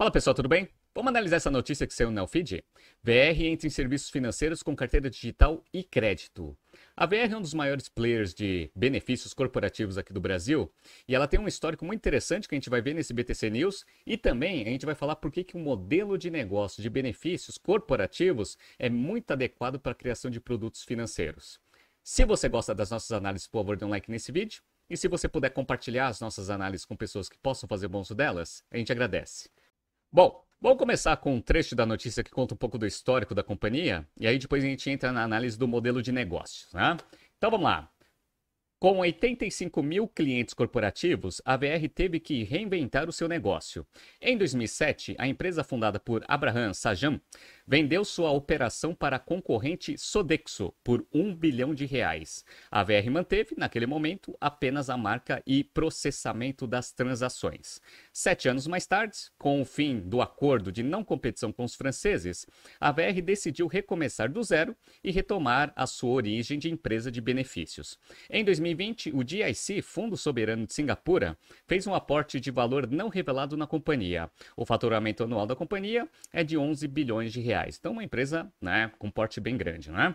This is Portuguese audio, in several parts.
Fala pessoal, tudo bem? Vamos analisar essa notícia que saiu no Feed? VR entra em serviços financeiros com carteira digital e crédito. A VR é um dos maiores players de benefícios corporativos aqui do Brasil e ela tem um histórico muito interessante que a gente vai ver nesse BTC News e também a gente vai falar por que, que o um modelo de negócio de benefícios corporativos é muito adequado para a criação de produtos financeiros. Se você gosta das nossas análises, por favor, dê um like nesse vídeo. E se você puder compartilhar as nossas análises com pessoas que possam fazer bom uso delas, a gente agradece. Bom, vamos começar com um trecho da notícia que conta um pouco do histórico da companhia, e aí depois a gente entra na análise do modelo de negócios. Né? Então vamos lá. Com 85 mil clientes corporativos, a VR teve que reinventar o seu negócio. Em 2007, a empresa fundada por Abraham Sajam vendeu sua operação para a concorrente Sodexo por 1 bilhão de reais. A VR manteve, naquele momento, apenas a marca e processamento das transações. Sete anos mais tarde, com o fim do acordo de não competição com os franceses, a VR decidiu recomeçar do zero e retomar a sua origem de empresa de benefícios. Em 2020, o DIC, Fundo Soberano de Singapura, fez um aporte de valor não revelado na companhia. O faturamento anual da companhia é de 11 bilhões de reais reais. Então, uma empresa né, com porte bem grande, né?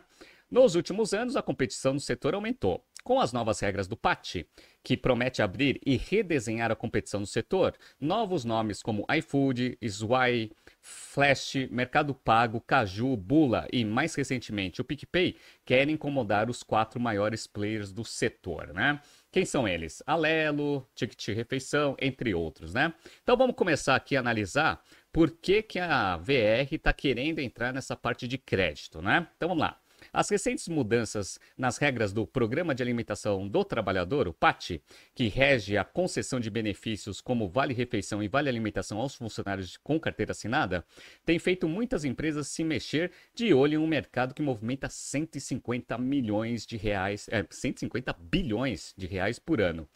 Nos últimos anos, a competição no setor aumentou. Com as novas regras do PAT, que promete abrir e redesenhar a competição no setor, novos nomes como iFood, Swai, Flash, Mercado Pago, Caju, Bula e, mais recentemente, o PicPay querem incomodar os quatro maiores players do setor, né? Quem são eles? Alelo, Ticket Refeição, entre outros, né? Então vamos começar aqui a analisar por que, que a VR está querendo entrar nessa parte de crédito, né? Então vamos lá. As recentes mudanças nas regras do Programa de Alimentação do Trabalhador, o PAT, que rege a concessão de benefícios como Vale Refeição e Vale Alimentação aos funcionários com carteira assinada, tem feito muitas empresas se mexer de olho em um mercado que movimenta 150 milhões de reais, é, 150 bilhões de reais por ano.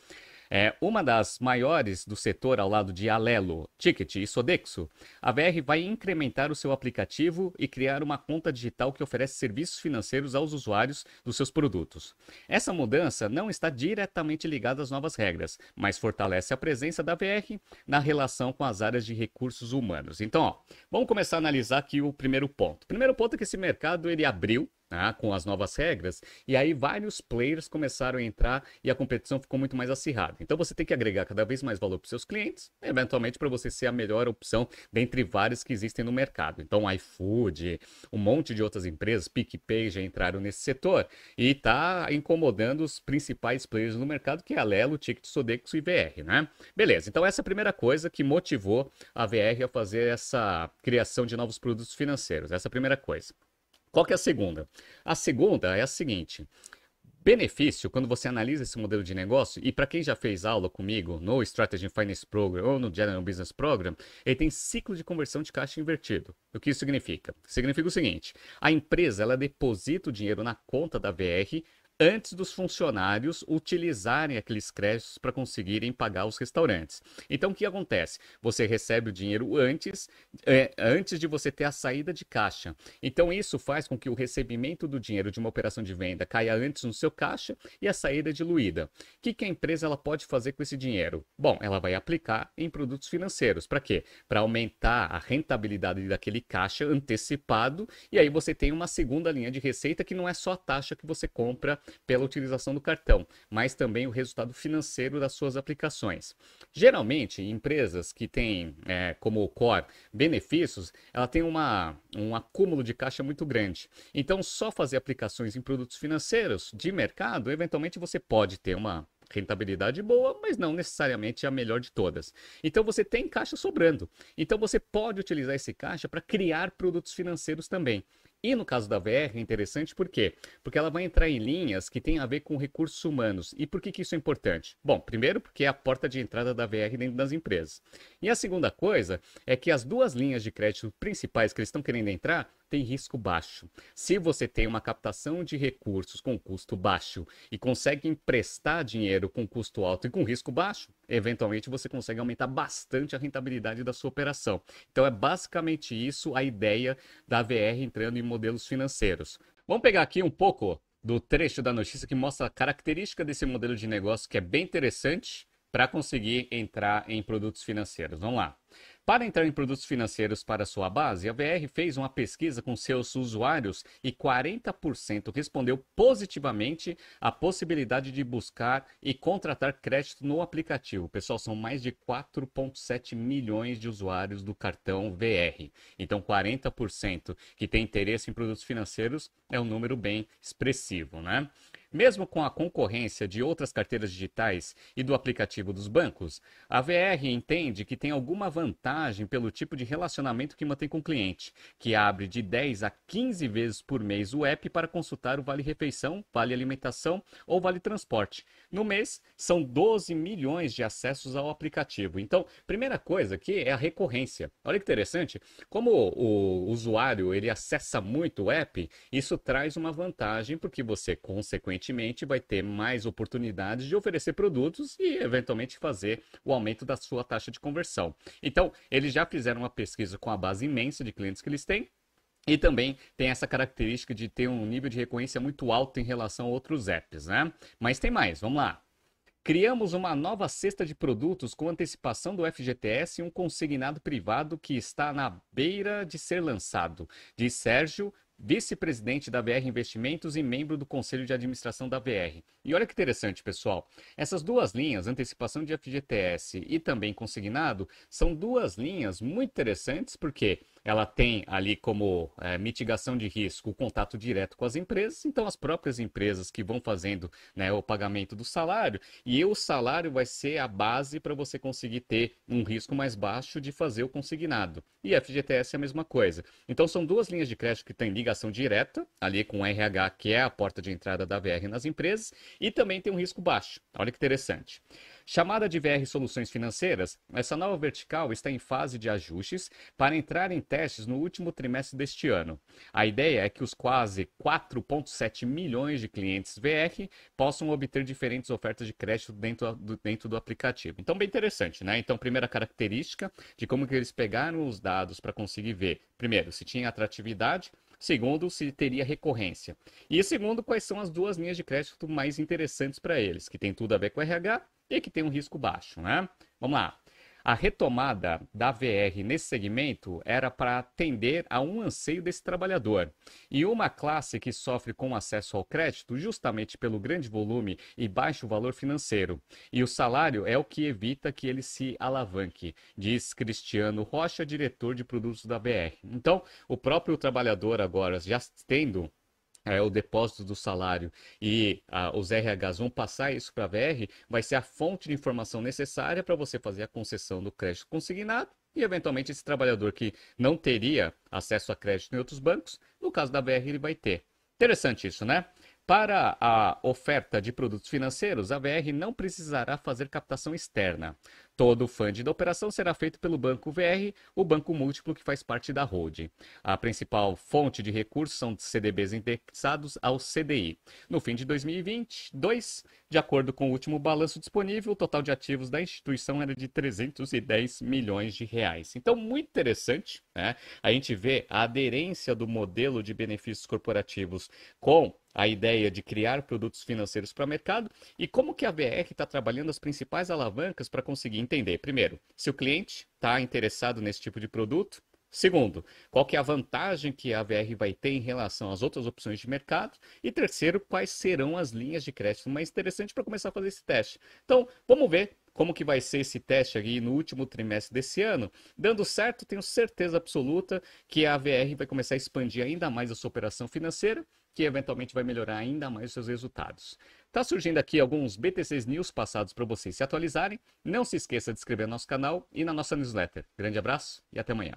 É uma das maiores do setor ao lado de Alelo, Ticket e Sodexo. A VR vai incrementar o seu aplicativo e criar uma conta digital que oferece serviços financeiros aos usuários dos seus produtos. Essa mudança não está diretamente ligada às novas regras, mas fortalece a presença da VR na relação com as áreas de recursos humanos. Então, ó, vamos começar a analisar aqui o primeiro ponto. O primeiro ponto é que esse mercado ele abriu né, com as novas regras, e aí vários players começaram a entrar e a competição ficou muito mais acirrada. Então você tem que agregar cada vez mais valor para os seus clientes, eventualmente para você ser a melhor opção dentre várias que existem no mercado. Então iFood, um monte de outras empresas, PicPay já entraram nesse setor e está incomodando os principais players no mercado, que é a Lelo, Ticket Sodexo e VR, né? Beleza, então essa é a primeira coisa que motivou a VR a fazer essa criação de novos produtos financeiros, essa é a primeira coisa. Qual que é a segunda? A segunda é a seguinte. Benefício, quando você analisa esse modelo de negócio, e para quem já fez aula comigo no Strategy Finance Program ou no General Business Program, ele tem ciclo de conversão de caixa invertido. O que isso significa? Significa o seguinte: a empresa ela deposita o dinheiro na conta da VR antes dos funcionários utilizarem aqueles créditos para conseguirem pagar os restaurantes. Então, o que acontece? Você recebe o dinheiro antes, é, antes de você ter a saída de caixa. Então, isso faz com que o recebimento do dinheiro de uma operação de venda caia antes no seu caixa e a saída é diluída. O que, que a empresa ela pode fazer com esse dinheiro? Bom, ela vai aplicar em produtos financeiros. Para quê? Para aumentar a rentabilidade daquele caixa antecipado e aí você tem uma segunda linha de receita que não é só a taxa que você compra pela utilização do cartão, mas também o resultado financeiro das suas aplicações. Geralmente, empresas que têm é, como core benefícios, ela tem uma, um acúmulo de caixa muito grande. Então, só fazer aplicações em produtos financeiros de mercado, eventualmente você pode ter uma rentabilidade boa, mas não necessariamente a melhor de todas. Então você tem caixa sobrando. Então você pode utilizar esse caixa para criar produtos financeiros também. E no caso da VR é interessante por quê? Porque ela vai entrar em linhas que tem a ver com recursos humanos. E por que, que isso é importante? Bom, primeiro porque é a porta de entrada da VR dentro das empresas. E a segunda coisa é que as duas linhas de crédito principais que eles estão querendo entrar têm risco baixo. Se você tem uma captação de recursos com custo baixo e consegue emprestar dinheiro com custo alto e com risco baixo, eventualmente você consegue aumentar bastante a rentabilidade da sua operação. Então é basicamente isso a ideia da VR entrando em modelos financeiros. Vamos pegar aqui um pouco do trecho da notícia que mostra a característica desse modelo de negócio que é bem interessante para conseguir entrar em produtos financeiros. Vamos lá. Para entrar em produtos financeiros para sua base, a VR fez uma pesquisa com seus usuários e 40% respondeu positivamente à possibilidade de buscar e contratar crédito no aplicativo. Pessoal, são mais de 4,7 milhões de usuários do cartão VR. Então, 40% que tem interesse em produtos financeiros é um número bem expressivo, né? Mesmo com a concorrência de outras carteiras digitais e do aplicativo dos bancos, a VR entende que tem alguma vantagem pelo tipo de relacionamento que mantém com o cliente, que abre de 10 a 15 vezes por mês o app para consultar o Vale Refeição, Vale Alimentação ou Vale Transporte. No mês, são 12 milhões de acessos ao aplicativo. Então, primeira coisa aqui é a recorrência. Olha que interessante, como o usuário ele acessa muito o app, isso traz uma vantagem porque você consequentemente consequentemente, vai ter mais oportunidades de oferecer produtos e, eventualmente, fazer o aumento da sua taxa de conversão. Então, eles já fizeram uma pesquisa com a base imensa de clientes que eles têm, e também tem essa característica de ter um nível de recorrência muito alto em relação a outros apps, né? Mas tem mais, vamos lá. Criamos uma nova cesta de produtos com antecipação do FGTS e um consignado privado que está na beira de ser lançado, de Sérgio vice-presidente da BR Investimentos e membro do conselho de administração da BR. E olha que interessante, pessoal. Essas duas linhas, antecipação de FGTS e também consignado, são duas linhas muito interessantes porque ela tem ali como é, mitigação de risco o contato direto com as empresas, então as próprias empresas que vão fazendo né, o pagamento do salário, e o salário vai ser a base para você conseguir ter um risco mais baixo de fazer o consignado. E FGTS é a mesma coisa. Então são duas linhas de crédito que têm ligação direta, ali com o RH, que é a porta de entrada da VR nas empresas, e também tem um risco baixo. Olha que interessante. Chamada de VR Soluções Financeiras, essa nova vertical está em fase de ajustes para entrar em testes no último trimestre deste ano. A ideia é que os quase 4,7 milhões de clientes VR possam obter diferentes ofertas de crédito dentro do, dentro do aplicativo. Então, bem interessante, né? Então, primeira característica de como que eles pegaram os dados para conseguir ver, primeiro, se tinha atratividade, Segundo, se teria recorrência. E segundo, quais são as duas linhas de crédito mais interessantes para eles, que tem tudo a ver com RH e que tem um risco baixo, né? Vamos lá. A retomada da VR nesse segmento era para atender a um anseio desse trabalhador. E uma classe que sofre com acesso ao crédito justamente pelo grande volume e baixo valor financeiro. E o salário é o que evita que ele se alavanque, diz Cristiano Rocha, diretor de produtos da VR. Então, o próprio trabalhador agora já tendo é, o depósito do salário e a, ah, os RHs vão passar isso para a VR, vai ser a fonte de informação necessária para você fazer a concessão do crédito consignado e, eventualmente, esse trabalhador que não teria acesso a crédito em outros bancos, no caso da VR, ele vai ter. Interessante isso, né? Para a oferta de produtos financeiros, a VR não precisará fazer captação externa. Todo o funding da operação será feito pelo Banco VR, o banco múltiplo que faz parte da holding. A principal fonte de recursos são CDBs indexados ao CDI. No fim de 2022, de acordo com o último balanço disponível, o total de ativos da instituição era de 310 milhões de reais. Então, muito interessante, né? A gente vê a aderência do modelo de benefícios corporativos com a ideia de criar produtos financeiros para o mercado e como que a BR está trabalhando as principais alavancas para conseguir entender, primeiro, se o cliente está interessado nesse tipo de produto, Segundo, qual que é a vantagem que a VR vai ter em relação às outras opções de mercado? E terceiro, quais serão as linhas de crédito mais interessantes para começar a fazer esse teste? Então, vamos ver como que vai ser esse teste aqui no último trimestre desse ano. Dando certo, tenho certeza absoluta que a VR vai começar a expandir ainda mais a sua operação financeira que eventualmente vai melhorar ainda mais os seus resultados. Tá surgindo aqui alguns BTCs News passados para vocês se atualizarem. Não se esqueça de inscrever no nosso canal e na nossa newsletter. Grande abraço e até amanhã.